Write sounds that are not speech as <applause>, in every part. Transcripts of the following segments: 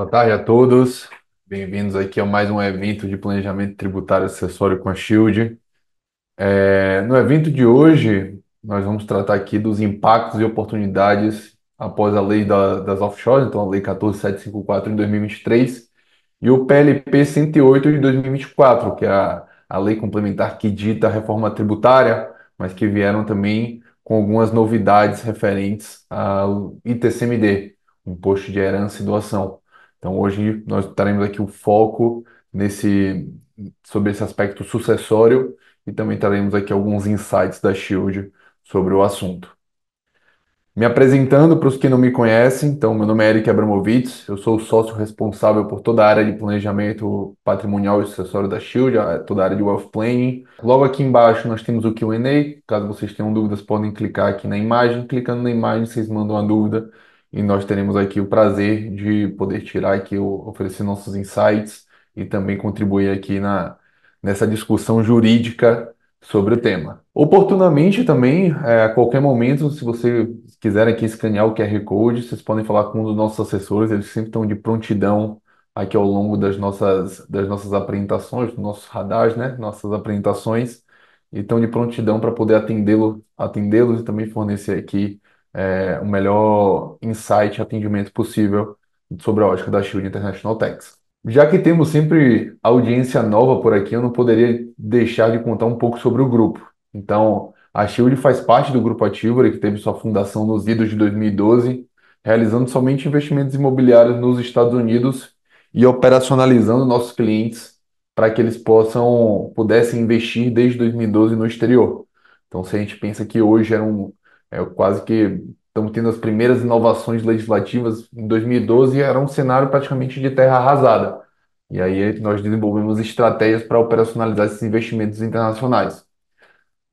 Boa tarde a todos. Bem-vindos aqui a mais um evento de planejamento tributário acessório com a Shield. É, no evento de hoje, nós vamos tratar aqui dos impactos e oportunidades após a lei da, das offshores, então a lei 14754 de 2023 e o PLP 108 de 2024, que é a, a lei complementar que dita a reforma tributária, mas que vieram também com algumas novidades referentes ao ITCMD, Imposto de Herança e Doação. Então, hoje nós teremos aqui o foco nesse sobre esse aspecto sucessório e também teremos aqui alguns insights da Shield sobre o assunto. Me apresentando para os que não me conhecem, então meu nome é Eric Abramovitz, eu sou o sócio responsável por toda a área de planejamento patrimonial e sucessório da Shield, toda a área de wealth planning. Logo aqui embaixo nós temos o Q&A, caso vocês tenham dúvidas podem clicar aqui na imagem, clicando na imagem vocês mandam uma dúvida e nós teremos aqui o prazer de poder tirar aqui, oferecer nossos insights e também contribuir aqui na, nessa discussão jurídica sobre o tema. Oportunamente também, é, a qualquer momento, se você quiser aqui escanear o QR Code, vocês podem falar com um dos nossos assessores, eles sempre estão de prontidão aqui ao longo das nossas, das nossas apresentações, dos nossos radares, né? Nossas apresentações, e estão de prontidão para poder atendê-lo, atendê-los e também fornecer aqui é, o melhor insight e atendimento possível sobre a ótica da Shield International Tax. Já que temos sempre audiência nova por aqui, eu não poderia deixar de contar um pouco sobre o grupo. Então, a Shield faz parte do Grupo Ativore, que teve sua fundação nos idos de 2012, realizando somente investimentos imobiliários nos Estados Unidos e operacionalizando nossos clientes para que eles possam pudessem investir desde 2012 no exterior. Então, se a gente pensa que hoje um é, quase que estamos tendo as primeiras inovações legislativas em 2012 era um cenário praticamente de terra arrasada. E aí nós desenvolvemos estratégias para operacionalizar esses investimentos internacionais.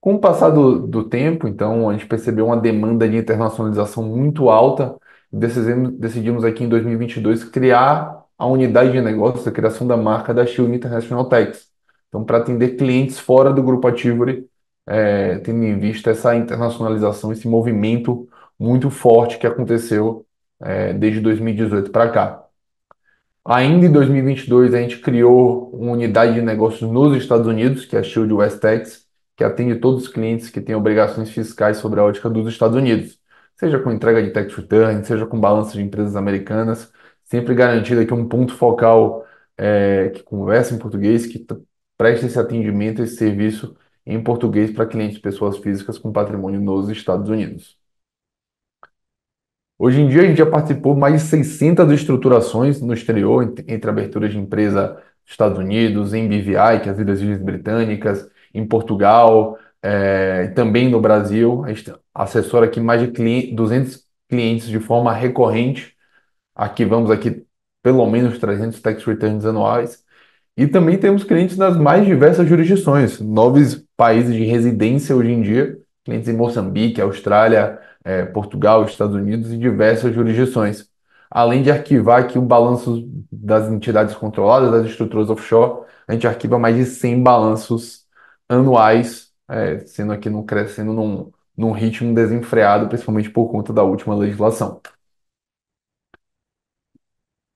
Com o passar do, do, tempo, então, a gente percebeu uma demanda de internacionalização muito alta e decidimos, decidimos aqui em 2022 criar a unidade de negócios, a criação da marca da Shield International Tax. Então, para atender clientes fora do grupo Ativory é, tendo em vista essa internacionalização, esse movimento muito forte que aconteceu é, desde 2018 para cá. Ainda em 2022, a gente criou uma unidade de negócios nos Estados Unidos, que é a Shield West Tax, que atende todos os clientes que têm obrigações fiscais sobre a ótica dos Estados Unidos, seja com entrega de tax return, seja com balanço de empresas americanas, sempre garantido aqui um ponto focal é, que conversa em português, que presta esse atendimento, esse serviço em português para clientes pessoas físicas com patrimônio nos Estados Unidos. Hoje em dia, a gente já participou mais de 600 estruturações no exterior, entre aberturas de empresa nos Estados Unidos, em BVI, que é as Ilhas Britânicas, em Portugal, é, também no Brasil. A gente assessora aqui mais de 200 clientes de forma recorrente. Aqui vamos aqui pelo menos 300 tax returns anuais. E também temos clientes nas mais diversas jurisdições, nove países de residência hoje em dia, clientes em Moçambique, Austrália, é, Portugal, Estados Unidos e diversas jurisdições. Além de arquivar aqui o balanço das entidades controladas, das estruturas offshore, a gente arquiva mais de 100 balanços anuais, é, sendo aqui no, crescendo num, num ritmo desenfreado, principalmente por conta da última legislação.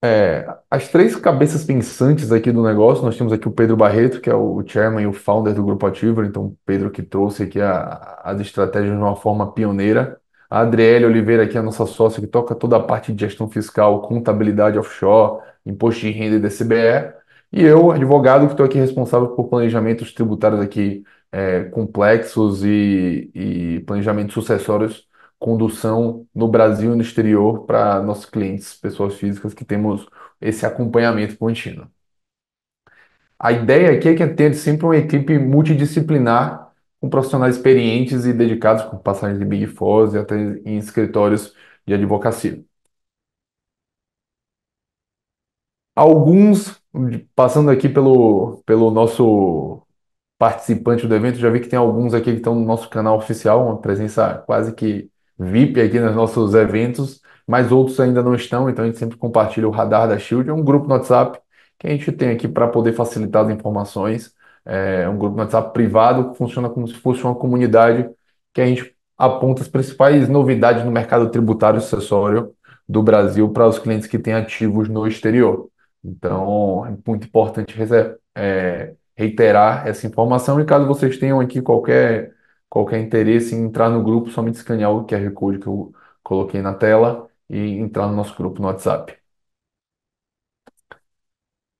É, as três cabeças pensantes aqui do negócio, nós temos aqui o Pedro Barreto, que é o chairman e o founder do Grupo Ativo, então Pedro que trouxe aqui a, as estratégias de uma forma pioneira. A Adriele Oliveira, que é a nossa sócia, que toca toda a parte de gestão fiscal, contabilidade offshore, imposto de renda e DCBE. E eu, advogado, que estou aqui responsável por planejamentos tributários aqui é, complexos e, e planejamentos sucessórios condução no Brasil e no exterior para nossos clientes, pessoas físicas que temos esse acompanhamento contínuo. A ideia aqui é que ter sempre uma equipe multidisciplinar com profissionais experientes e dedicados com passagens de Big Four e até em escritórios de advocacia. Alguns, passando aqui pelo, pelo nosso participante do evento, já vi que tem alguns aqui que estão no nosso canal oficial, uma presença quase que VIP aqui nos nossos eventos, mas outros ainda não estão, então a gente sempre compartilha o radar da Shield, é um grupo no WhatsApp que a gente tem aqui para poder facilitar as informações, é um grupo no WhatsApp privado que funciona como se fosse uma comunidade que a gente aponta as principais novidades no mercado tributário sucessório do Brasil para os clientes que têm ativos no exterior. Então, é muito importante é, reiterar essa informação e caso vocês tenham aqui qualquer Qualquer interesse em entrar no grupo, somente escanear o QR Code que eu coloquei na tela e entrar no nosso grupo no WhatsApp.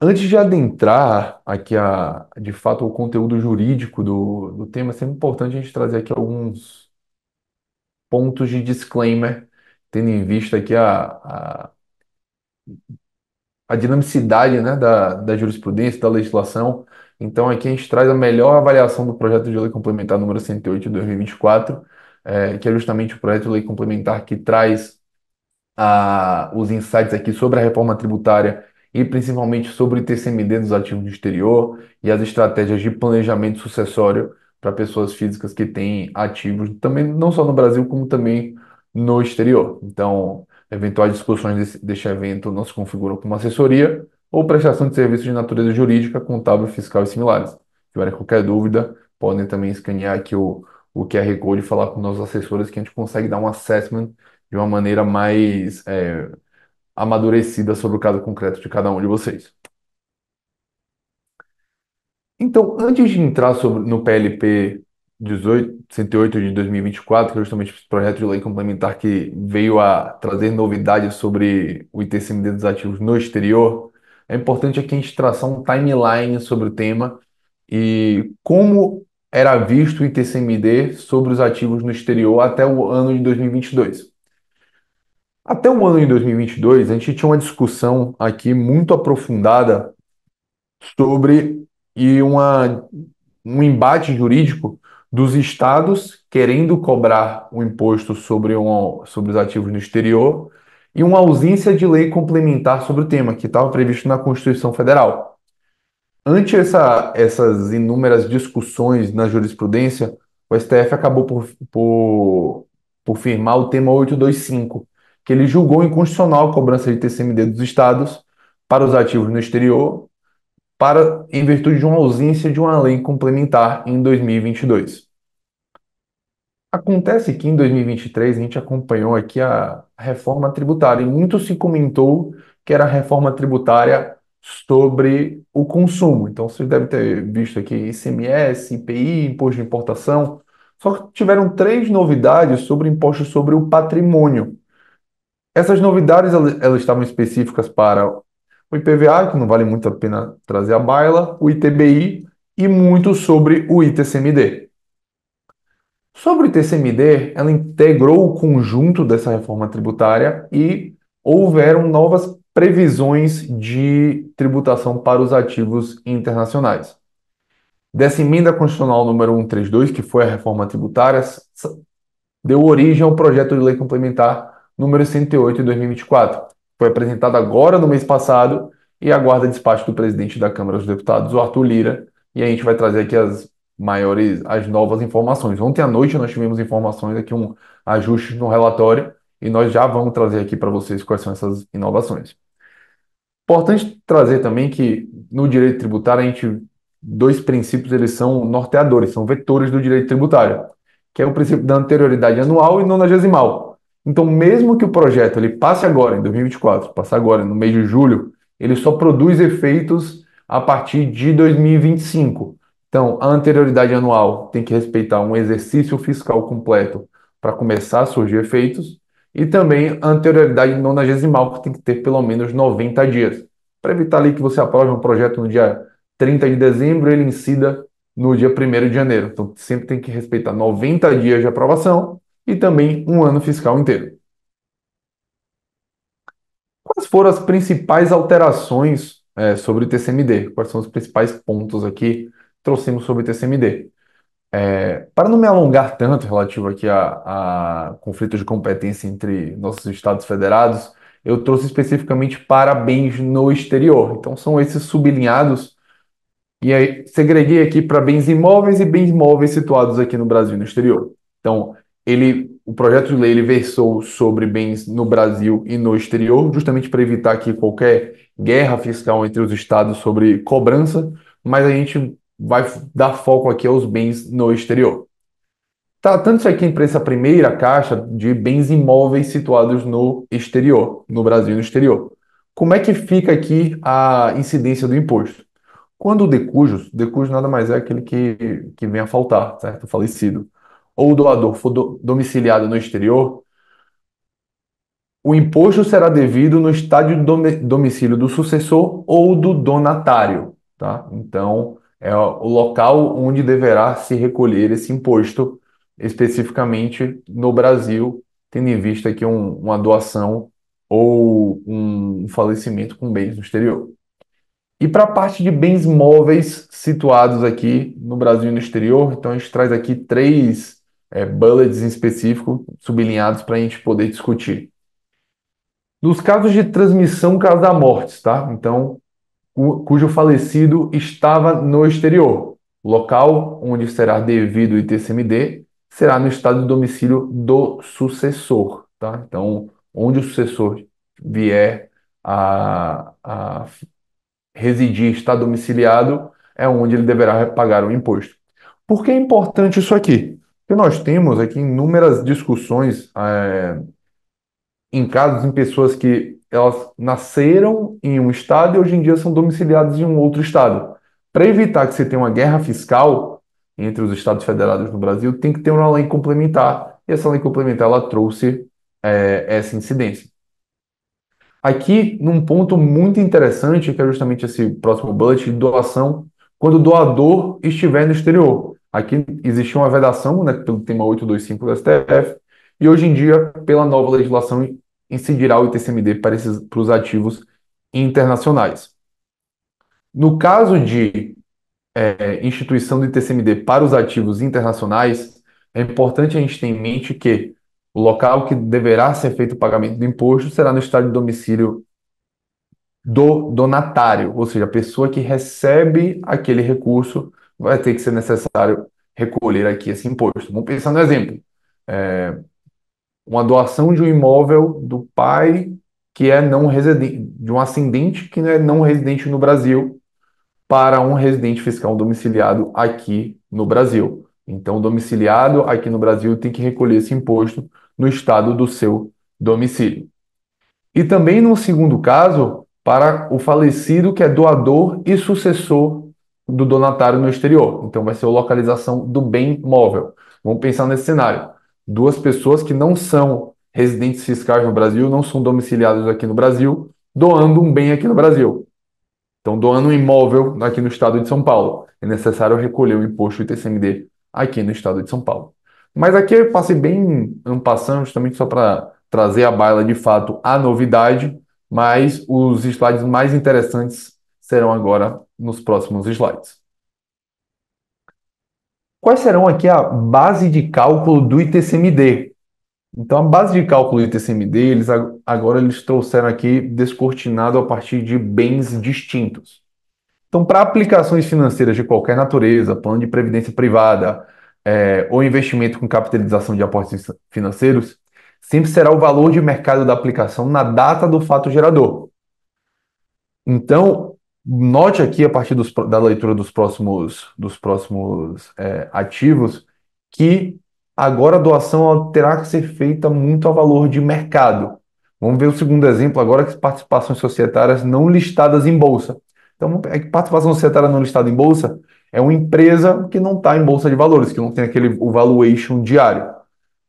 Antes de adentrar aqui a, de fato o conteúdo jurídico do, do tema, é sempre importante a gente trazer aqui alguns pontos de disclaimer, tendo em vista aqui a, a, a dinamicidade, né, da, da jurisprudência, da legislação. Então, aqui a gente traz a melhor avaliação do projeto de lei complementar número 108 de 2024, é, que é justamente o projeto de lei complementar que traz a, os insights aqui sobre a reforma tributária e principalmente sobre o TCMD dos ativos do exterior e as estratégias de planejamento sucessório para pessoas físicas que têm ativos também não só no Brasil como também no exterior. Então, eventuais discussões desse, deste evento não se configuram como assessoria, ou prestação de serviços de natureza jurídica, contábil, fiscal e similares. Se tiverem qualquer dúvida, podem também escanear aqui o, o QR Code e falar com nossos assessores que a gente consegue dar um assessment de uma maneira mais é, amadurecida sobre o caso concreto de cada um de vocês. Então, antes de entrar sobre, no PLP 108 de 2024, que é justamente o projeto de lei complementar que veio a trazer novidades sobre o ITCMD dos ativos no exterior, é importante aqui a gente traçar um timeline sobre o tema e como era visto o ITCMD sobre os ativos no exterior até o ano de 2022. Até o ano de 2022, a gente tinha uma discussão aqui muito aprofundada sobre e uma, um embate jurídico dos estados querendo cobrar o um imposto sobre, um, sobre os ativos no exterior e uma ausência de lei complementar sobre o tema, que estava previsto na Constituição Federal. Ante essa, essas inúmeras discussões na jurisprudência, o STF acabou por, por, por firmar o tema 825, que ele julgou inconstitucional a cobrança de TCMD dos estados para os ativos no exterior, para em virtude de uma ausência de uma lei complementar em 2022. Acontece que em 2023 a gente acompanhou aqui a reforma tributária e muito se comentou que era a reforma tributária sobre o consumo. Então vocês devem ter visto aqui ICMS, IPI, imposto de importação. Só que tiveram três novidades sobre impostos sobre o patrimônio. Essas novidades elas estavam específicas para o IPVA, que não vale muito a pena trazer a baila, o ITBI e muito sobre o ITCMD. Sobre o TCMD, ela integrou o conjunto dessa reforma tributária e houveram novas previsões de tributação para os ativos internacionais. Dessa emenda constitucional número 132, que foi a reforma tributária, deu origem ao projeto de lei complementar número 108 de 2024. Foi apresentado agora no mês passado e aguarda despacho do presidente da Câmara dos Deputados, o Arthur Lira, e a gente vai trazer aqui as maiores as novas informações. Ontem à noite nós tivemos informações aqui, um ajuste no relatório, e nós já vamos trazer aqui para vocês quais são essas inovações. Importante trazer também que no direito tributário a gente dois princípios eles são norteadores, são vetores do direito tributário, que é o princípio da anterioridade anual e nonagesimal. Então, mesmo que o projeto ele passe agora em 2024, passe agora no mês de julho, ele só produz efeitos a partir de 2025. Então, a anterioridade anual tem que respeitar um exercício fiscal completo para começar a surgir efeitos, e também a anterioridade nonagesimal, que tem que ter pelo menos 90 dias, para evitar ali que você aprove um projeto no dia 30 de dezembro e ele incida no dia 1 de janeiro. Então, sempre tem que respeitar 90 dias de aprovação e também um ano fiscal inteiro. Quais foram as principais alterações é, sobre o TCMD? Quais são os principais pontos aqui trouxemos sobre TCMD. É, para não me alongar tanto relativo aqui a, a conflitos de competência entre nossos estados federados, eu trouxe especificamente parabéns no exterior. Então são esses sublinhados e aí segreguei aqui para bens imóveis e bens móveis situados aqui no Brasil e no exterior. Então ele, o projeto de lei ele versou sobre bens no Brasil e no exterior, justamente para evitar que qualquer guerra fiscal entre os estados sobre cobrança, mas a gente vai dar foco aqui aos bens no exterior. Tanto isso aqui em essa primeira caixa de bens imóveis situados no exterior, no Brasil e no exterior. Como é que fica aqui a incidência do imposto? Quando o decujus, decujus nada mais é aquele que, que vem a faltar, certo? falecido. Ou o doador for do, domiciliado no exterior, o imposto será devido no estádio de domicílio do sucessor ou do donatário, tá? Então, é o local onde deverá se recolher esse imposto, especificamente no Brasil, tendo em vista aqui um, uma doação ou um falecimento com bens no exterior. E para a parte de bens móveis situados aqui no Brasil e no exterior, então a gente traz aqui três é, bullets em específico, sublinhados para a gente poder discutir. Nos casos de transmissão, caso da morte, tá? Então, cujo falecido estava no exterior. Local onde será devido o ITCMD será no estado de domicílio do sucessor. Tá? Então, onde o sucessor vier a, a residir, estar domiciliado, é onde ele deverá pagar o imposto. Por que é importante isso aqui? Porque nós temos aqui inúmeras discussões é, em casos em pessoas que elas nasceram em um estado e hoje em dia são domiciliadas em um outro estado. Para evitar que você tenha uma guerra fiscal entre os estados federados no Brasil, tem que ter uma lei complementar. E essa lei complementar ela trouxe é, essa incidência. Aqui, num ponto muito interessante, que é justamente esse próximo bullet de doação, quando o doador estiver no exterior. Aqui existe uma vedação né, pelo tema 825 do STF, e hoje em dia, pela nova legislação incidirá o ITCMD para, esses, para os ativos internacionais. No caso de é, instituição do ITCMD para os ativos internacionais, é importante a gente ter em mente que o local que deverá ser feito o pagamento do imposto será no estado de domicílio do donatário, ou seja, a pessoa que recebe aquele recurso vai ter que ser necessário recolher aqui esse imposto. Vamos pensar no exemplo. É, uma doação de um imóvel do pai que é não residente, de um ascendente que não é não residente no Brasil para um residente fiscal domiciliado aqui no Brasil. Então, o domiciliado aqui no Brasil tem que recolher esse imposto no estado do seu domicílio. E também, no segundo caso, para o falecido que é doador e sucessor do donatário no exterior. Então, vai ser a localização do bem móvel. Vamos pensar nesse cenário duas pessoas que não são residentes fiscais no Brasil, não são domiciliados aqui no Brasil, doando um bem aqui no Brasil. Então, doando um imóvel aqui no estado de São Paulo, é necessário recolher o imposto ITCMD aqui no estado de São Paulo. Mas aqui eu passei bem passando, justamente só para trazer à baila de fato a novidade, mas os slides mais interessantes serão agora nos próximos slides quais serão aqui a base de cálculo do ITCMD. Então, a base de cálculo do ITCMD, eles, agora eles trouxeram aqui descortinado a partir de bens distintos. Então, para aplicações financeiras de qualquer natureza, plano de previdência privada é, ou investimento com capitalização de aportes financeiros, sempre será o valor de mercado da aplicação na data do fato gerador. Então, Note aqui, a partir dos, da leitura dos próximos, dos próximos é, ativos, que agora a doação terá que ser feita muito a valor de mercado. Vamos ver o segundo exemplo agora, que participações societárias não listadas em bolsa. Então, é participação societária não listada em bolsa é uma empresa que não está em bolsa de valores, que não tem aquele o valuation diário.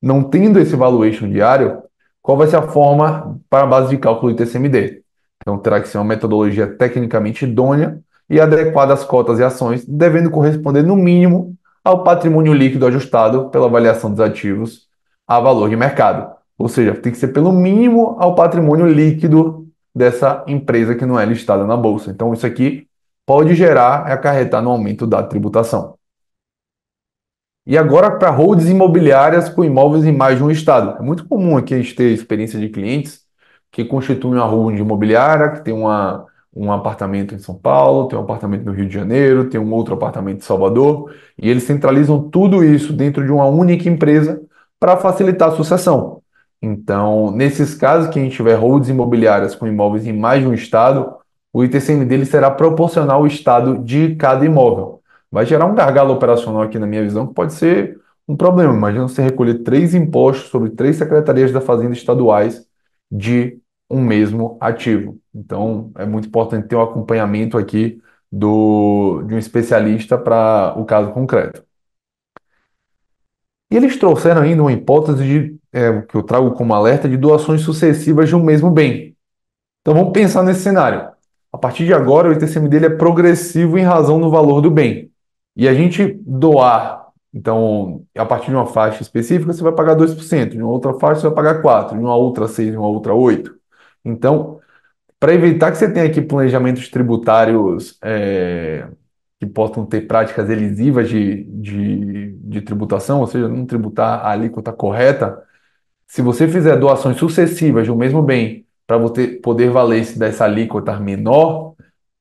Não tendo esse valuation diário, qual vai ser a forma para a base de cálculo do TCMD? Então terá que ser uma metodologia tecnicamente idônea e adequada às cotas e ações, devendo corresponder no mínimo ao patrimônio líquido ajustado pela avaliação dos ativos a valor de mercado. Ou seja, tem que ser pelo mínimo ao patrimônio líquido dessa empresa que não é listada na bolsa. Então isso aqui pode gerar e acarretar no aumento da tributação. E agora para holds imobiliárias com imóveis em mais de um estado. É muito comum aqui a gente ter experiência de clientes que constitui uma holding imobiliária, que tem uma, um apartamento em São Paulo, tem um apartamento no Rio de Janeiro, tem um outro apartamento em Salvador, e eles centralizam tudo isso dentro de uma única empresa para facilitar a sucessão. Então, nesses casos que a gente tiver holds imobiliárias com imóveis em mais de um estado, o ITCM dele será proporcional ao estado de cada imóvel. Vai gerar um gargalo operacional aqui na minha visão que pode ser um problema. Imagina você recolher três impostos sobre três secretarias da Fazenda estaduais de um mesmo ativo. Então, é muito importante ter um acompanhamento aqui do, de um especialista para o caso concreto. E eles trouxeram ainda uma hipótese de, é, que eu trago como alerta de doações sucessivas de um mesmo bem. Então vamos pensar nesse cenário. A partir de agora, o ITCM dele é progressivo em razão do valor do bem. E a gente doar, então, a partir de uma faixa específica, você vai pagar 2%, em uma outra faixa você vai pagar 4%, em uma outra 6%, em uma outra 8%. Então, para evitar que você tenha aqui planejamentos tributários é, que possam ter práticas elisivas de, de, de tributação, ou seja, não tributar a alíquota correta, se você fizer doações sucessivas de um mesmo bem para você poder valer-se dessa alíquota menor,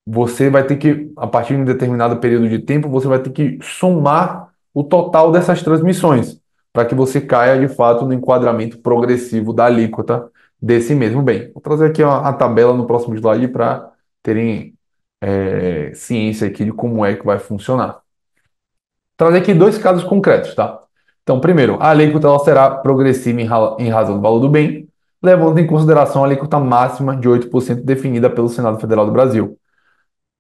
você vai ter que, a partir de um determinado período de tempo, você vai ter que somar o total dessas transmissões, para que você caia de fato no enquadramento progressivo da alíquota desse mesmo bem. Vou trazer aqui ó, a tabela no próximo slide para terem é, ciência aqui de como é que vai funcionar. Trazer aqui dois casos concretos, tá? Então, primeiro, a alíquota ela será progressiva em razão do valor do bem, levando em consideração a alíquota máxima de 8% definida pelo Senado Federal do Brasil.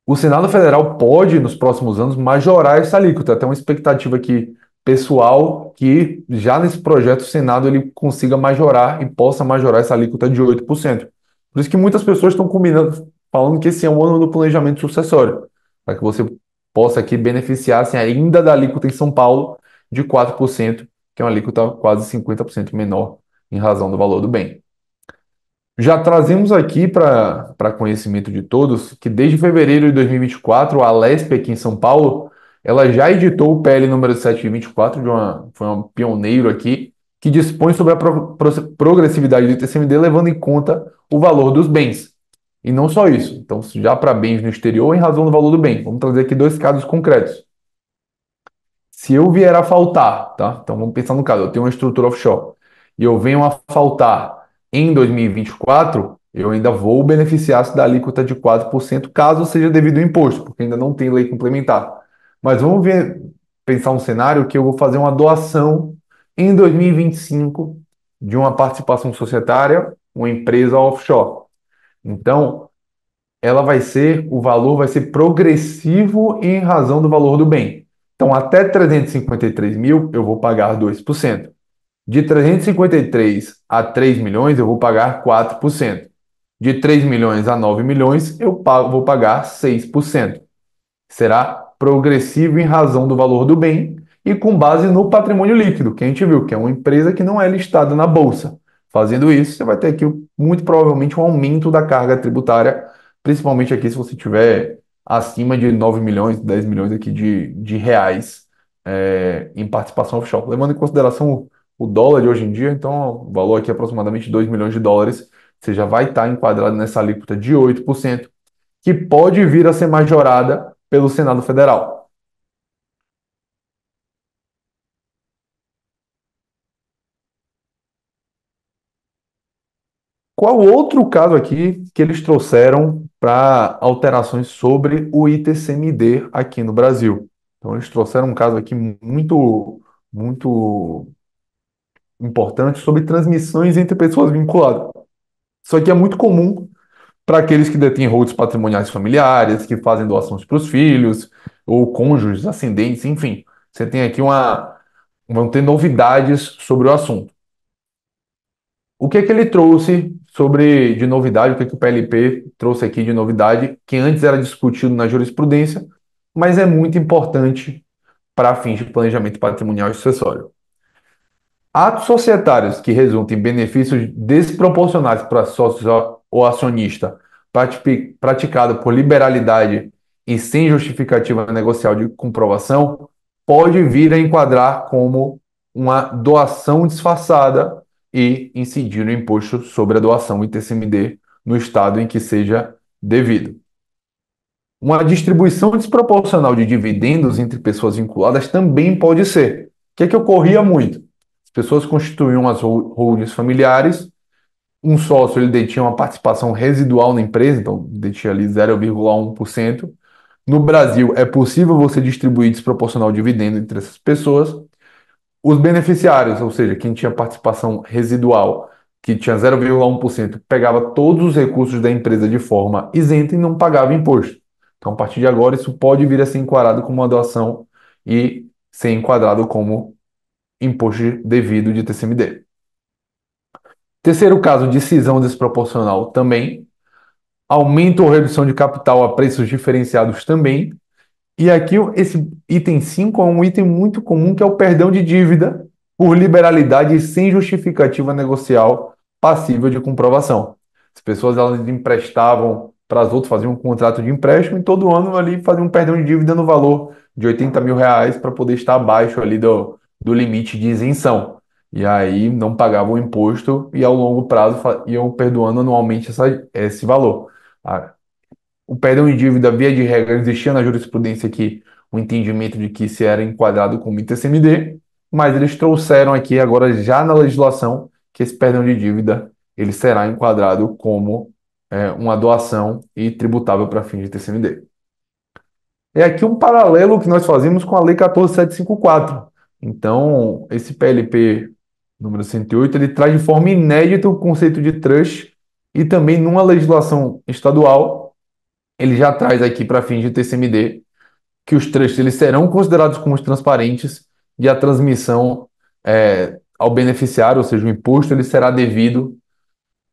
O Senado Federal pode, nos próximos anos, majorar essa alíquota. Tem uma expectativa que pessoal que já nesse projeto o Senado ele consiga majorar e possa majorar essa alíquota de 8%. Por isso que muitas pessoas estão combinando, falando que esse é o ano do planejamento sucessório, para que você possa aqui beneficiar-se assim, ainda da alíquota em São Paulo de 4%, que é uma alíquota quase 50% menor em razão do valor do bem. Já trazemos aqui para conhecimento de todos que desde fevereiro de 2024, a Lesp aqui em São Paulo ela já editou o PL número 724, de uma, foi um pioneiro aqui, que dispõe sobre a pro, pro, progressividade do ITCMD, levando em conta o valor dos bens. E não só isso. Então, já para bens no exterior, em razão do valor do bem. Vamos trazer aqui dois casos concretos. Se eu vier a faltar, tá? Então vamos pensar no caso, eu tenho uma estrutura offshore e eu venho a faltar em 2024, eu ainda vou beneficiar-se da alíquota de 4% caso seja devido ao imposto, porque ainda não tem lei complementar. Mas vamos ver, pensar um cenário que eu vou fazer uma doação em 2025 de uma participação societária, uma empresa offshore. Então, ela vai ser, o valor vai ser progressivo em razão do valor do bem. Então, até 353 mil, eu vou pagar 2%. De 353 a 3 milhões, eu vou pagar 4%. De 3 milhões a 9 milhões, eu pago, vou pagar 6%. Será progressivo em razão do valor do bem e com base no patrimônio líquido, que a gente viu, que é uma empresa que não é listada na bolsa. Fazendo isso, você vai ter aqui muito provavelmente um aumento da carga tributária, principalmente aqui se você tiver acima de 9 milhões, 10 milhões aqui de, de reais é, em participação offshore. Levando em consideração o, o dólar de hoje em dia, então o valor aqui é aproximadamente 2 milhões de dólares, você já vai estar enquadrado nessa alíquota de 8%, que pode vir a ser majorada pelo Senado Federal. Qual outro caso aqui que eles trouxeram para alterações sobre o ITCMD aqui no Brasil? Então, eles trouxeram um caso aqui muito, muito importante sobre transmissões entre pessoas vinculadas. Isso aqui é muito comum para aqueles que detêm holds patrimoniais familiares, que fazem doações para os filhos, ou cônjuges, ascendentes, enfim. Você tem aqui uma. Vão ter novidades sobre o assunto. O que é que ele trouxe sobre de novidade, o que, é que o PLP trouxe aqui de novidade, que antes era discutido na jurisprudência, mas é muito importante para fins de planejamento patrimonial e sucessório. Atos societários que resultem em benefícios desproporcionais para sócios ou acionista praticada por liberalidade e sem justificativa negocial de comprovação pode vir a enquadrar como uma doação disfarçada e incidir no imposto sobre a doação ITCMD no estado em que seja devido. Uma distribuição desproporcional de dividendos entre pessoas vinculadas também pode ser. O que, é que ocorria muito? As pessoas constituíam as holdings familiares um sócio ele detinha uma participação residual na empresa, então detinha ali 0,1%. No Brasil, é possível você distribuir desproporcional dividendo entre essas pessoas. Os beneficiários, ou seja, quem tinha participação residual, que tinha 0,1%, pegava todos os recursos da empresa de forma isenta e não pagava imposto. Então, a partir de agora, isso pode vir a ser enquadrado como uma doação e ser enquadrado como imposto devido de TCMD. Terceiro caso decisão desproporcional também. Aumento ou redução de capital a preços diferenciados também. E aqui esse item 5 é um item muito comum que é o perdão de dívida por liberalidade sem justificativa negocial passível de comprovação. As pessoas elas emprestavam para as outras, faziam um contrato de empréstimo e todo ano ali faziam um perdão de dívida no valor de 80 mil reais para poder estar abaixo ali do, do limite de isenção. E aí não pagavam o imposto e ao longo prazo iam perdoando anualmente essa, esse valor. Ah, o perdão de dívida, via de regra, existia na jurisprudência aqui o entendimento de que se era enquadrado como ITCMD, mas eles trouxeram aqui agora já na legislação que esse perdão de dívida ele será enquadrado como é, uma doação e tributável para fins de TCMD. É aqui um paralelo que nós fazemos com a Lei 14754. Então, esse PLP número 108, ele traz de forma inédita o conceito de trust e também numa legislação estadual, ele já traz aqui para fins de TCMD que os trusts eles serão considerados como transparentes e a transmissão é, ao beneficiário, ou seja, o imposto ele será devido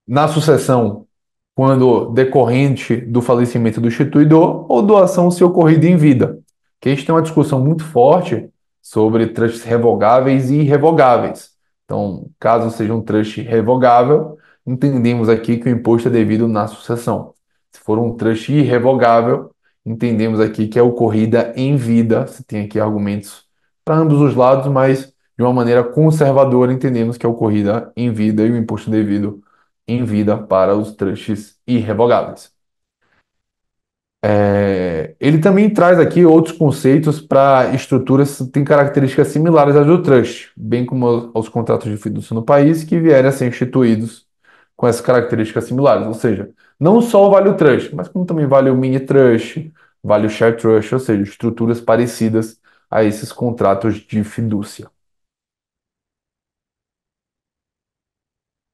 na sucessão quando decorrente do falecimento do instituidor ou doação se ocorrida em vida. Que a gente tem uma discussão muito forte sobre trusts revogáveis e irrevogáveis. Então, caso seja um trust revogável, entendemos aqui que o imposto é devido na sucessão. Se for um trust irrevogável, entendemos aqui que é ocorrida em vida. Você tem aqui argumentos para ambos os lados, mas de uma maneira conservadora, entendemos que é ocorrida em vida e o imposto é devido em vida para os trustes irrevogáveis. É, ele também traz aqui outros conceitos para estruturas que têm características similares às do trust, bem como aos contratos de fidúcia no país que vierem a ser instituídos com essas características similares. Ou seja, não só vale o trust, mas como também vale o mini trust, vale o share trust, ou seja, estruturas parecidas a esses contratos de fidúcia.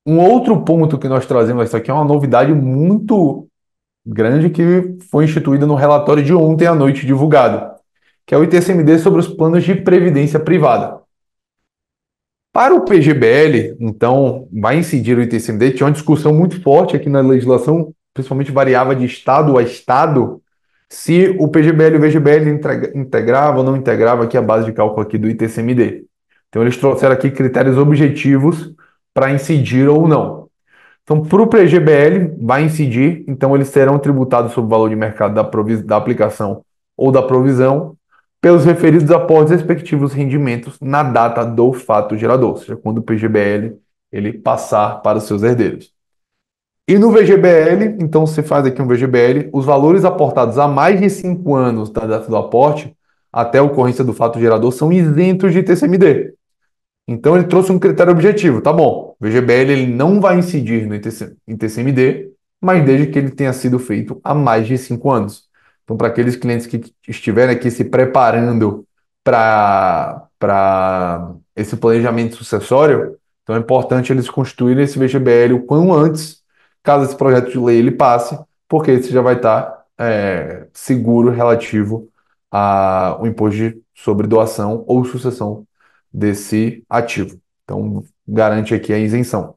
Um outro ponto que nós trazemos, isso aqui é uma novidade muito grande que foi instituída no relatório de ontem à noite divulgado, que é o ITCMD sobre os planos de previdência privada. Para o PGBL, então, vai incidir o ITCMD, tinha uma discussão muito forte aqui na legislação, principalmente variava de estado a estado, se o PGBL e o VGBL integravam ou não integravam aqui a base de cálculo aqui do ITCMD. Então eles trouxeram aqui critérios objetivos para incidir ou não. Então, para o PGBL, vai incidir, então eles serão tributados sobre o valor de mercado da, da aplicação ou da provisão pelos referidos após os respectivos rendimentos na data do fato gerador, ou seja, quando o PGBL ele passar para os seus herdeiros. E no VGBL, então você faz aqui um VGBL, os valores aportados há mais de 5 anos da data do aporte até a ocorrência do fato gerador são isentos de TCMD. Então ele trouxe um critério objetivo, tá bom. O VGBL ele não vai incidir no ITC, ITCMD, mas desde que ele tenha sido feito há mais de cinco anos. Então, para aqueles clientes que estiverem aqui se preparando para esse planejamento sucessório, então é importante eles construírem esse VGBL o quanto antes, caso esse projeto de lei ele passe, porque você já vai estar tá, é, seguro relativo ao imposto sobre doação ou sucessão desse ativo. Então, garante aqui a isenção.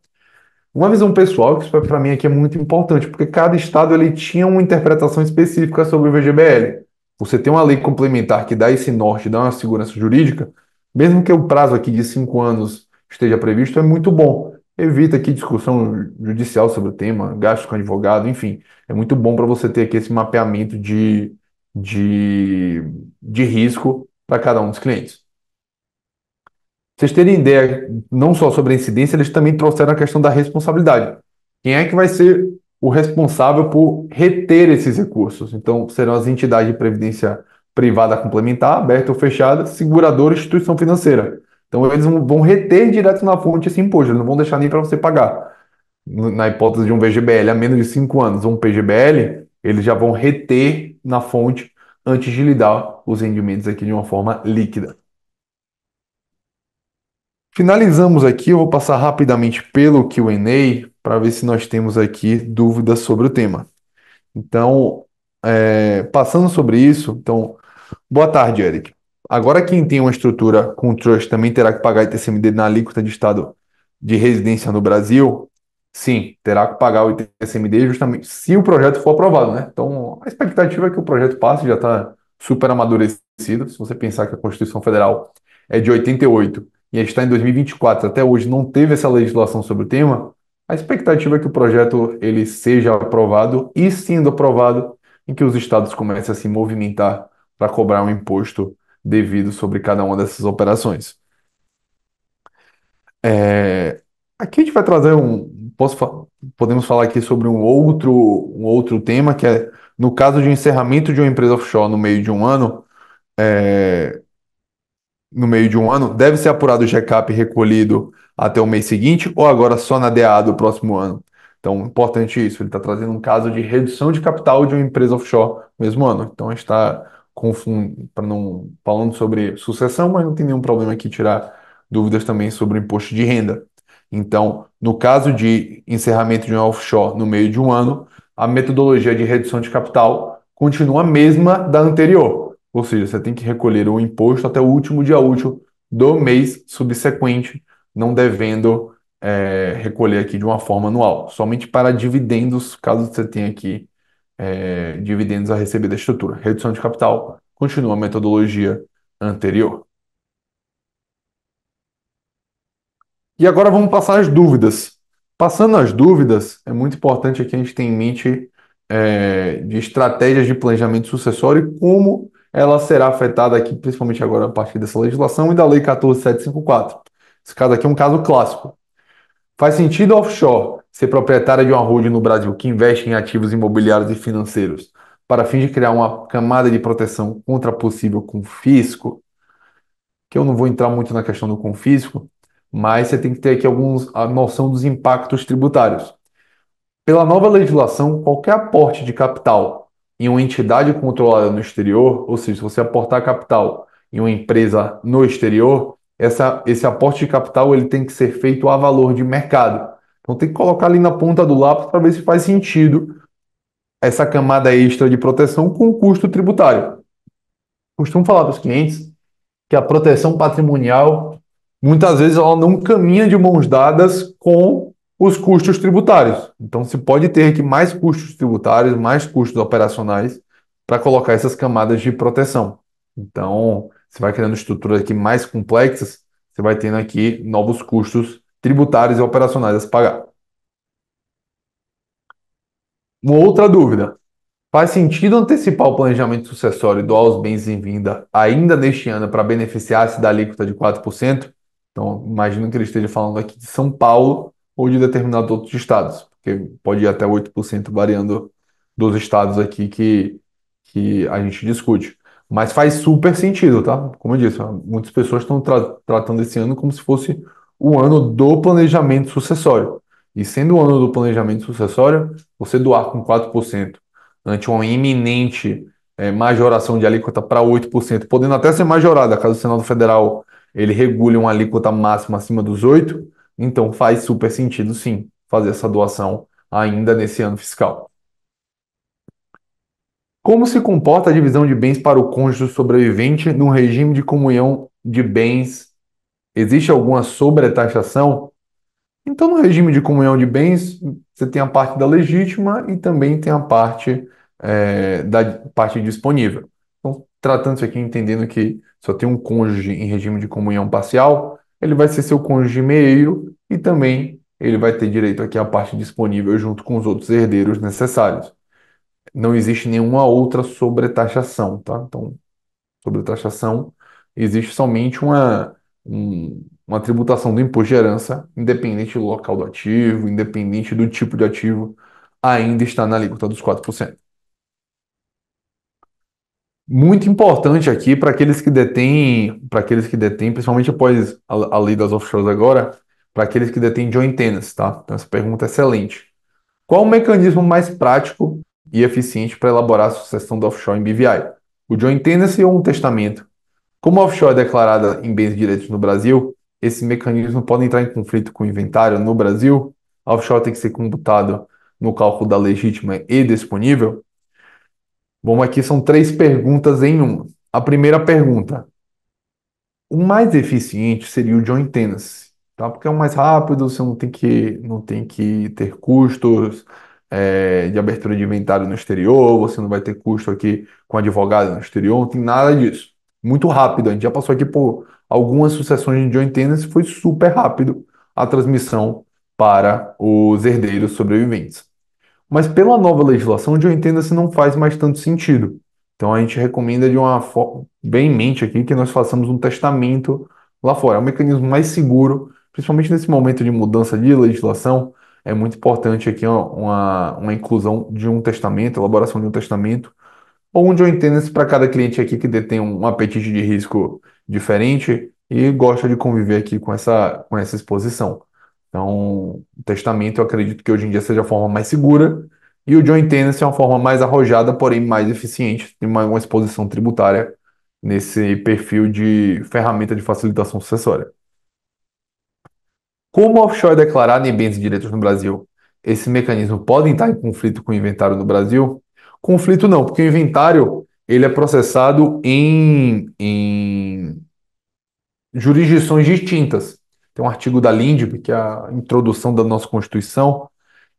Uma visão pessoal, que para mim aqui é muito importante, porque cada estado ele tinha uma interpretação específica sobre o VGBL. Você tem uma lei complementar que dá esse norte, dá uma segurança jurídica, mesmo que o prazo aqui de cinco anos esteja previsto, é muito bom. Evita aqui discussão judicial sobre o tema, gasto com advogado, enfim. É muito bom para você ter aqui esse mapeamento de, de, de risco para cada um dos clientes vocês terem ideia, não só sobre a incidência, eles também trouxeram a questão da responsabilidade. Quem é que vai ser o responsável por reter esses recursos? Então, serão as entidades de previdência privada complementar, aberta ou fechada, seguradora instituição financeira. Então, eles vão reter direto na fonte esse imposto, eles não vão deixar nem para você pagar. Na hipótese de um VGBL a menos de 5 anos um PGBL, eles já vão reter na fonte antes de lhe dar os rendimentos aqui de uma forma líquida. Finalizamos aqui, eu vou passar rapidamente pelo QA para ver se nós temos aqui dúvidas sobre o tema. Então, é, passando sobre isso, então, boa tarde, Eric. Agora quem tem uma estrutura com trust também terá que pagar ITCMD na alíquota de estado de residência no Brasil? Sim, terá que pagar o ITCMD justamente se o projeto for aprovado, né? Então, a expectativa é que o projeto passe, já está super amadurecido. Se você pensar que a Constituição Federal é de 88 e a gente está em 2024, até hoje não teve essa legislação sobre o tema, a expectativa é que o projeto ele seja aprovado e, sendo aprovado, em que os estados comecem a se movimentar para cobrar um imposto devido sobre cada uma dessas operações. É... Aqui a gente vai trazer um, posso, podemos falar aqui sobre um outro, um outro tema que é no caso de encerramento de uma empresa offshore no meio de um ano, é, no meio de um ano, deve ser apurado o check-up recolhido até o mês seguinte ou agora só na DA do próximo ano. Então, importante isso. Ele está trazendo um caso de redução de capital de uma empresa offshore no mesmo ano. Então, a gente está para não falando sobre sucessão, mas não tem nenhum problema aqui tirar dúvidas também sobre o imposto de renda. Então, no caso de encerramento de um offshore no meio de um ano, a metodologia de redução de capital continua a mesma da anterior ou seja, você tem que recolher o imposto até o último dia útil do mês subsequente, não devendo é, recolher aqui de uma forma anual, somente para dividendos, caso você tenha aqui é, dividendos a receber da estrutura. Redução de capital continua a metodologia anterior. E agora vamos passar as dúvidas. Passando as dúvidas, é muito importante aqui a gente ter em mente é, de estratégias de planejamento sucessório e como ela será afetada aqui, principalmente agora a partir dessa legislação e da Lei 14754. Esse caso aqui é um caso clássico. Faz sentido offshore ser proprietária de uma holding no Brasil que investe em ativos imobiliários e financeiros para fim de criar uma camada de proteção contra possível confisco, que eu não vou entrar muito na questão do confisco, mas você tem que ter aqui alguns a noção dos impactos tributários. Pela nova legislação, qualquer aporte de capital em uma entidade controlada no exterior, ou seja, se você aportar capital em uma empresa no exterior, essa, esse aporte de capital ele tem que ser feito a valor de mercado. Então tem que colocar ali na ponta do lápis para ver se faz sentido essa camada extra de proteção com custo tributário. Costumo falar para os clientes que a proteção patrimonial muitas vezes ela não caminha de mãos dadas com os custos tributários. Então, se pode ter aqui mais custos tributários, mais custos operacionais para colocar essas camadas de proteção. Então, você vai criando estruturas aqui mais complexas, você vai tendo aqui novos custos tributários e operacionais a se pagar. Uma outra dúvida. Faz sentido antecipar o planejamento sucessório e doar os bens em vinda ainda neste ano para beneficiar-se da alíquota de 4%? Então, imagino que ele esteja falando aqui de São Paulo, ou de determinados outros estados, porque pode ir até 8% variando dos estados aqui que, que a gente discute. Mas faz super sentido, tá? Como eu disse, muitas pessoas estão tra tratando esse ano como se fosse o ano do planejamento sucessório. E sendo o ano do planejamento sucessório, você doar com 4% ante uma iminente é, majoração de alíquota para 8%, podendo até ser majorada caso o Senado Federal ele regule uma alíquota máxima acima dos 8%, então faz super sentido, sim, fazer essa doação ainda nesse ano fiscal. Como se comporta a divisão de bens para o cônjuge sobrevivente no regime de comunhão de bens? Existe alguma sobretaxação? Então, no regime de comunhão de bens, você tem a parte da legítima e também tem a parte é, da parte disponível. Então, tratando isso aqui, entendendo que só tem um cônjuge em regime de comunhão parcial, ele vai ser seu cônjuge meio e também ele vai ter direito aqui à parte disponível junto com os outros herdeiros necessários. Não existe nenhuma outra sobretaxação, tá? Então, sobretaxação existe somente uma, um, uma tributação do imposto de herança, independente do local do ativo, independente do tipo de ativo, ainda está na alíquota dos 4% muito importante aqui para aqueles que detêm, para aqueles que detêm, principalmente após a, a lei das offshores agora, para aqueles que detêm joint tenants, tá? Então essa pergunta é excelente. Qual o mecanismo mais prático e eficiente para elaborar a sucessão do offshore em BVI? O joint tenancy ou um testamento? Como a offshore é declarada em bens e direitos no Brasil, esse mecanismo pode entrar em conflito com o inventário no Brasil? A offshore tem que ser computado no cálculo da legítima e disponível? Bom, aqui, são três perguntas em uma. A primeira pergunta: o mais eficiente seria o joint Tennessee, tá? Porque é o mais rápido, você não tem que, não tem que ter custos é, de abertura de inventário no exterior, você não vai ter custo aqui com advogado no exterior, não tem nada disso. Muito rápido, a gente já passou aqui por algumas sucessões de joint Tennessee, foi super rápido a transmissão para os herdeiros sobreviventes. Mas pela nova legislação, onde eu entendo, se assim, não faz mais tanto sentido. Então a gente recomenda de uma forma, bem em mente aqui, que nós façamos um testamento lá fora. É um mecanismo mais seguro, principalmente nesse momento de mudança de legislação. É muito importante aqui uma, uma inclusão de um testamento, elaboração de um testamento, onde eu joint isso assim, para cada cliente aqui que detém um apetite de risco diferente e gosta de conviver aqui com essa, com essa exposição. Então, o testamento eu acredito que hoje em dia seja a forma mais segura e o joint tenancy é uma forma mais arrojada, porém mais eficiente, tem uma, uma exposição tributária nesse perfil de ferramenta de facilitação sucessória. Como offshore é declarado em bens e direitos no Brasil, esse mecanismo pode estar em conflito com o inventário no Brasil? Conflito não, porque o inventário ele é processado em, em jurisdições distintas. Tem um artigo da Lindbe, que é a introdução da nossa Constituição,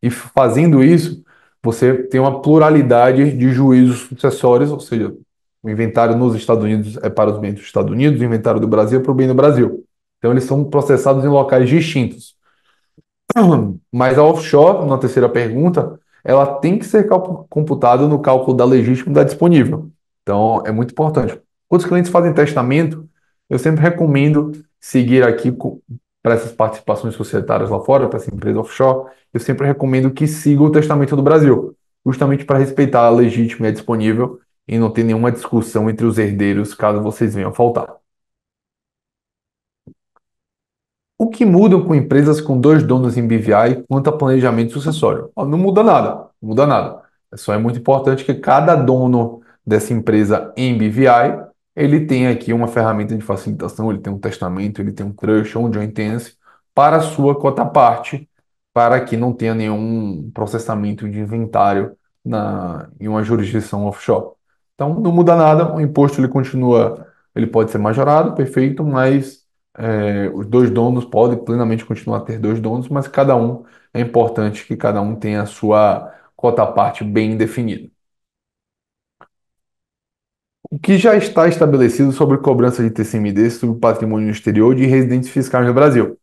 e fazendo isso, você tem uma pluralidade de juízos sucessórios, ou seja, o inventário nos Estados Unidos é para os bens dos Estados Unidos, o inventário do Brasil é para o bem do Brasil. Então, eles são processados em locais distintos. <clears throat> Mas a offshore, na terceira pergunta, ela tem que ser computada no cálculo da legítima da disponível. Então, é muito importante. Quando os clientes fazem testamento, eu sempre recomendo seguir aqui para essas participações societárias lá fora, para essa empresa offshore, eu sempre recomendo que siga o testamento do Brasil, justamente para respeitar a legítima e a disponível e não ter nenhuma discussão entre os herdeiros caso vocês venham a faltar. O que muda com empresas com dois donos em BVI quanto a planejamento sucessório? Não muda nada, não muda nada. É só é muito importante que cada dono dessa empresa em BVI ele tem aqui uma ferramenta de facilitação, ele tem um testamento, ele tem um trust ou um joint tenancy para a sua cota parte, para que não tenha nenhum processamento de inventário na, em uma jurisdição offshore. Então não muda nada, o imposto ele continua, ele pode ser majorado, perfeito, mas é, os dois donos podem plenamente continuar a ter dois donos, mas cada um é importante que cada um tenha a sua cota parte bem definida o que já está estabelecido sobre cobrança de TCMD sobre patrimônio exterior de residentes fiscais no Brasil.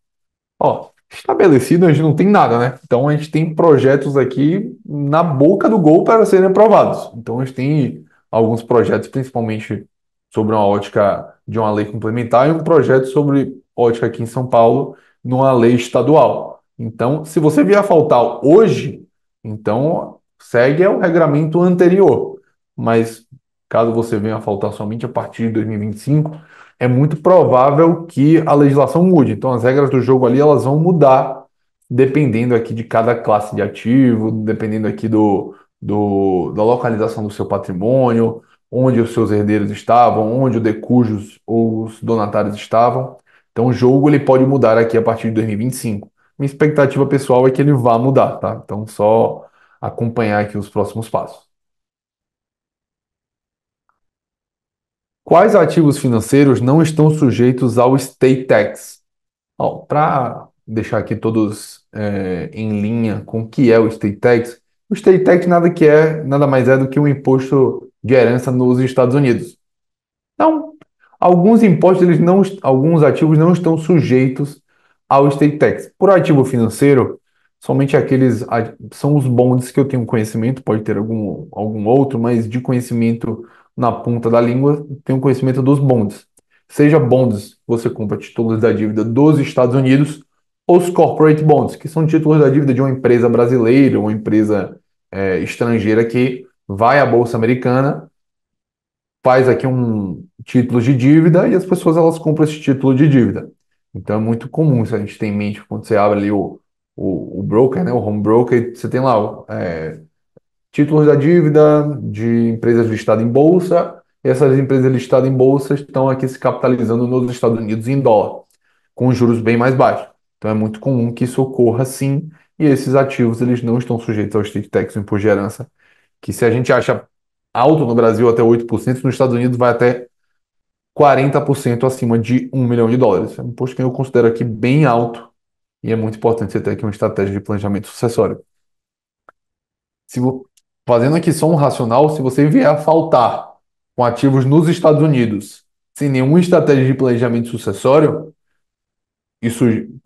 Ó, estabelecido a gente não tem nada, né? Então a gente tem projetos aqui na boca do gol para serem aprovados. Então a gente tem alguns projetos, principalmente sobre uma ótica de uma lei complementar e um projeto sobre ótica aqui em São Paulo, numa lei estadual. Então, se você vier a faltar hoje, então segue o regramento anterior. Mas caso você venha a faltar somente a partir de 2025, é muito provável que a legislação mude. Então as regras do jogo ali elas vão mudar dependendo aqui de cada classe de ativo, dependendo aqui do, do da localização do seu patrimônio, onde os seus herdeiros estavam, onde o decujos ou os donatários estavam. Então o jogo ele pode mudar aqui a partir de 2025. Minha expectativa pessoal é que ele vá mudar, tá? Então só acompanhar aqui os próximos passos. Quais ativos financeiros não estão sujeitos ao state tax? Para deixar aqui todos é, em linha com o que é o state tax, o state tax nada que é nada mais é do que um imposto de herança nos Estados Unidos. Então, alguns impostos eles não, alguns ativos não estão sujeitos ao state tax. Por ativo financeiro, somente aqueles são os bonds que eu tenho conhecimento, pode ter algum, algum outro, mas de conhecimento na ponta da língua, tem o conhecimento dos bonds. Seja bonds, você compra títulos da dívida dos Estados Unidos, ou os corporate bonds, que são títulos da dívida de uma empresa brasileira, uma empresa é, estrangeira que vai à bolsa americana, faz aqui um título de dívida e as pessoas elas compram esse título de dívida. Então é muito comum isso a gente tem em mente quando você abre ali o, o, o broker, né, o home broker, você tem lá é, títulos da dívida, de empresas listadas em bolsa. Essas empresas listadas em bolsa estão aqui se capitalizando nos Estados Unidos em dólar, com juros bem mais baixos. Então é muito comum que isso ocorra sim, e esses ativos eles não estão sujeitos ao state tax, o imposto de herança, que se a gente acha alto no Brasil até 8%, nos Estados Unidos vai até 40% acima de 1 milhão de dólares. É um imposto que eu considero aqui bem alto e é muito importante você ter aqui uma estratégia de planejamento sucessório. Se, Fazendo aqui só um racional, se você vier a faltar com ativos nos Estados Unidos, sem nenhuma estratégia de planejamento sucessório, e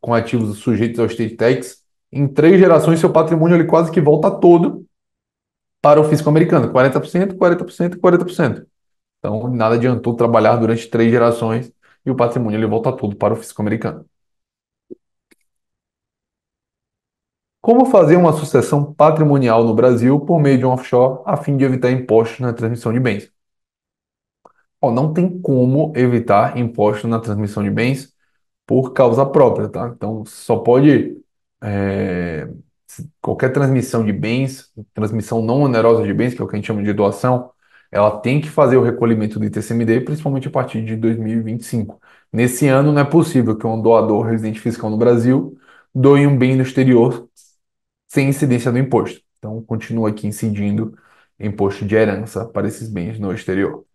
com ativos sujeitos ao state tax, em três gerações seu patrimônio ele quase que volta todo para o fisco americano, 40%, 40%, 40%. Então nada adiantou trabalhar durante três gerações e o patrimônio ele volta todo para o fisco americano. Como fazer uma sucessão patrimonial no Brasil por meio de um offshore a fim de evitar impostos na transmissão de bens? Ó, não tem como evitar impostos na transmissão de bens por causa própria, tá? Então só pode é, qualquer transmissão de bens, transmissão não onerosa de bens, que é o que a gente chama de doação, ela tem que fazer o recolhimento do ITCMD, principalmente a partir de 2025. Nesse ano não é possível que um doador residente fiscal no Brasil doe um bem no exterior sem incidência do imposto. Então, continua aqui incidindo imposto de herança para esses bens no exterior.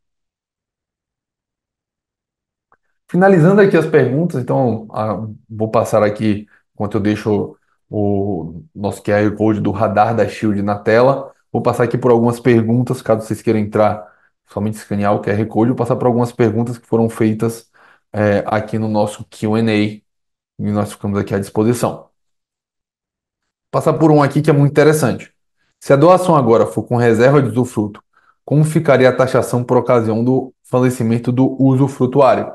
Finalizando aqui as perguntas, então a, ah, vou passar aqui, enquanto eu deixo o, nosso QR Code do radar da Shield na tela, vou passar aqui por algumas perguntas, caso vocês queiram entrar, somente escanear o QR Code, vou passar por algumas perguntas que foram feitas é, aqui no nosso Q&A e nós ficamos aqui à disposição passar por um aqui que é muito interessante. Se a doação agora for com reserva de usufruto, como ficaria a taxação por ocasião do falecimento do usufrutuário?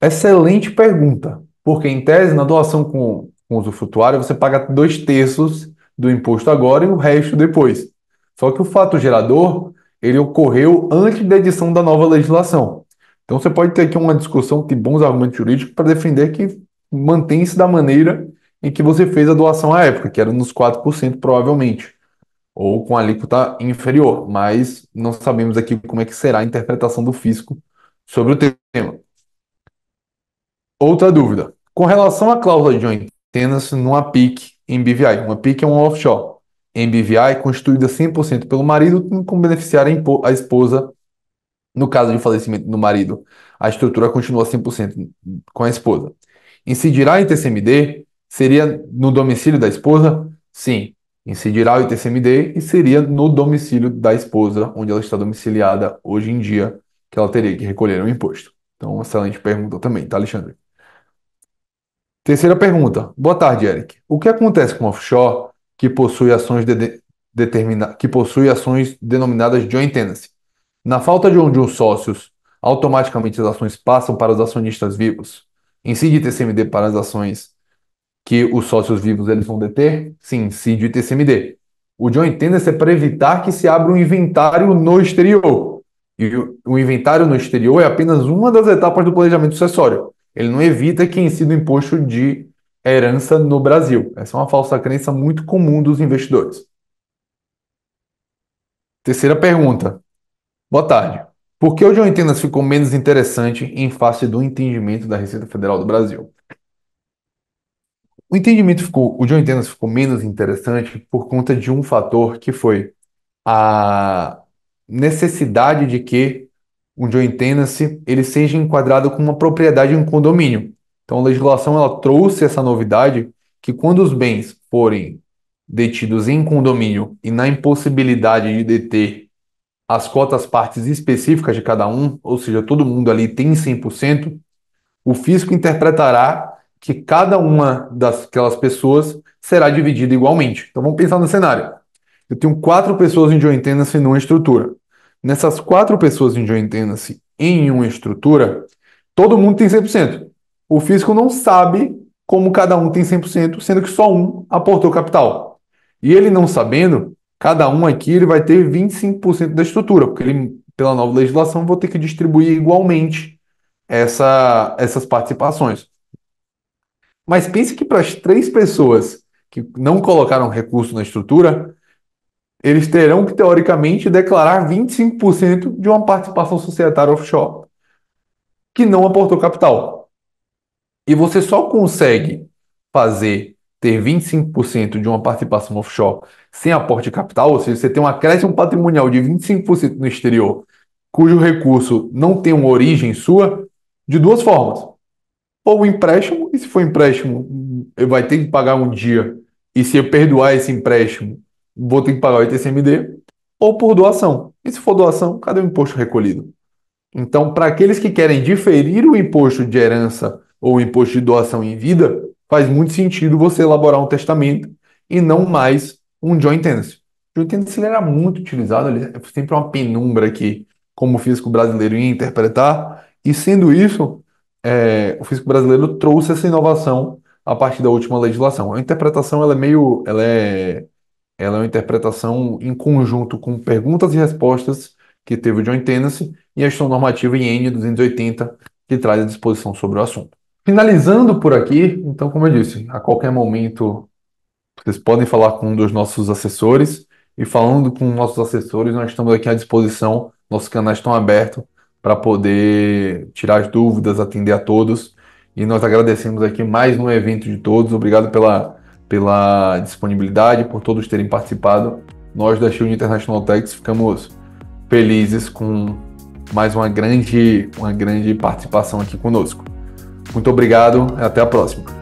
Excelente pergunta, porque em tese, na doação com, com usufrutuário, você paga dois terços do imposto agora e o resto depois. Só que o fato gerador ele ocorreu antes da edição da nova legislação. Então você pode ter aqui uma discussão de bons argumentos jurídicos para defender que mantém-se da maneira em que você fez a doação à época, que era nos 4% provavelmente, ou com alíquota inferior, mas não sabemos aqui como é que será a interpretação do fisco sobre o tema. Outra dúvida. Com relação à cláusula de antenas numa PIC em BVI, uma PIC é um offshore. Em BVI, constituída 100% pelo marido, tem como beneficiar a esposa no caso de falecimento do marido, a estrutura continua 100% com a esposa. Incidirá em TCMD? Seria no domicílio da esposa? Sim. Incidirá o ITCMD e seria no domicílio da esposa, onde ela está domiciliada hoje em dia, que ela teria que recolher o imposto. Então, excelente pergunta também, tá, Alexandre? Terceira pergunta. Boa tarde, Eric. O que acontece com offshore que possui ações, de, de determina, que possui ações denominadas joint tenancy? Na falta de um de sócios, automaticamente as ações passam para os acionistas vivos. Incide TCMD para as ações que os sócios vivos eles vão deter? Sim, CID e TCMD. O John tenancy é para evitar que se abra um inventário no exterior. E o inventário no exterior é apenas uma das etapas do planejamento sucessório. Ele não evita que incida o imposto de herança no Brasil. Essa é uma falsa crença muito comum dos investidores. Terceira pergunta. Boa tarde. Por que o John Tendas ficou menos interessante em face do entendimento da Receita Federal do Brasil? O entendimento ficou, o joint Dennis ficou menos interessante por conta de um fator que foi a necessidade de que o joint tenancy ele seja enquadrado como uma propriedade em um condomínio. Então a legislação ela trouxe essa novidade que quando os bens forem detidos em condomínio e na impossibilidade de deter as cotas partes específicas de cada um, ou seja, todo mundo ali tem 100%, o fisco interpretará que cada uma daquelas pessoas será dividida igualmente. Então vamos pensar no cenário. Eu tenho quatro pessoas em joint tenancy numa estrutura. Nessas quatro pessoas em joint tenancy em uma estrutura, todo mundo tem 100%. O físico não sabe como cada um tem 100%, sendo que só um aportou capital. E ele não sabendo, cada um aqui ele vai ter 25% da estrutura, porque ele, pela nova legislação, vou ter que distribuir igualmente essa, essas participações. Mas pense que para as três pessoas que não colocaram recurso na estrutura, eles terão que, teoricamente, declarar 25% de uma participação societária offshore que não aportou capital. E você só consegue fazer ter 25% de uma participação offshore sem aporte de capital, ou seja, você tem um acréscimo patrimonial de 25% no exterior, cujo recurso não tem uma origem sua, de duas formas ou empréstimo, e se for empréstimo, eu vai ter que pagar um dia, e se eu perdoar esse empréstimo, vou ter que pagar o ITCMD, ou por doação. E se for doação, cadê o imposto recolhido? Então, para aqueles que querem diferir o imposto de herança ou o imposto de doação em vida, faz muito sentido você elaborar um testamento e não mais um joint tenancy. Joint tenancy era muito utilizado, ali é sempre uma penumbra aqui como o físico brasileiro ia interpretar, e sendo isso, é, o físico brasileiro trouxe essa inovação a partir da última legislação. A interpretação ela é meio, ela é, ela é uma interpretação em conjunto com perguntas e respostas que teve o John Tennessee e a gestão normativa IN 280 que traz a disposição sobre o assunto. Finalizando por aqui, então como eu disse, a qualquer momento vocês podem falar com um dos nossos assessores e falando com nossos assessores, nós estamos aqui à disposição, nossos canais estão abertos para poder tirar as dúvidas, atender a todos. E nós agradecemos aqui mais um evento de todos. Obrigado pela, pela disponibilidade, por todos terem participado. Nós da Shield International Techs ficamos felizes com mais uma grande, uma grande participação aqui conosco. Muito obrigado, e até a próxima.